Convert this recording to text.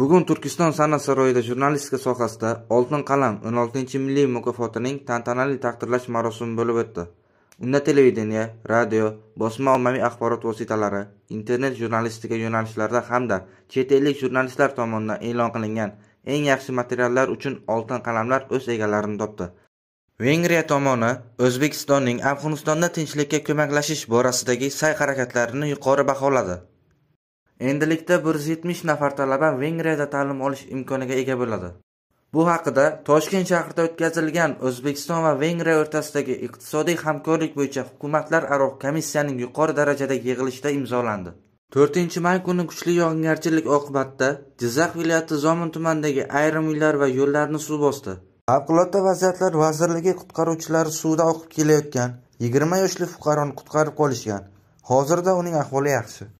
Bugun Turkiston san'at saroyida jurnalistika sohasida "Oltin qalam" 16-milliy mukofotining tantanali taqdirlash marosimi bo'lib o'tdi. Unda televideniya radio, bosma ommaviy axborot vositalari, internet jurnalistika yo'nalishlarida hamda chet ellik jurnalistlar tomonidan e'lon qilingan eng yaxshi materiallar uchun "Oltin qalam"lar o'z egalarini topdi. Vengriya tomoni O'zbekistonning Afg'onistonda tinchlikka ko'maklashish borasidagi sa'y-harakatlarini yuqori baholadi. Endilikda bir yuz yetmish nafar talaba Vengriyada ta'lim olish imkoniga ega bo'ladi. Bu haqida Toshkent shahrida o'tkazilgan O'zbekiston va Vengriya o'rtasidagi iqtisodiy hamkorlik bo'yicha hukumatlararo komissiyaning yuqori darajadagi yig'ilishida imzolandi. 4-may kuni kuchli yog'ingarchilik oqibatida Jizzax viloyati Zomin tumanidagi ayrim uylar va yo'llarni suv bosdi. Favqulodda vaziyatlar vazirligi qutqaruvchilari suvda oqib kelayotgan 20 yoshli fuqaroni qutqarib qolishgan. Hozirda uning ahvoli yaxshi.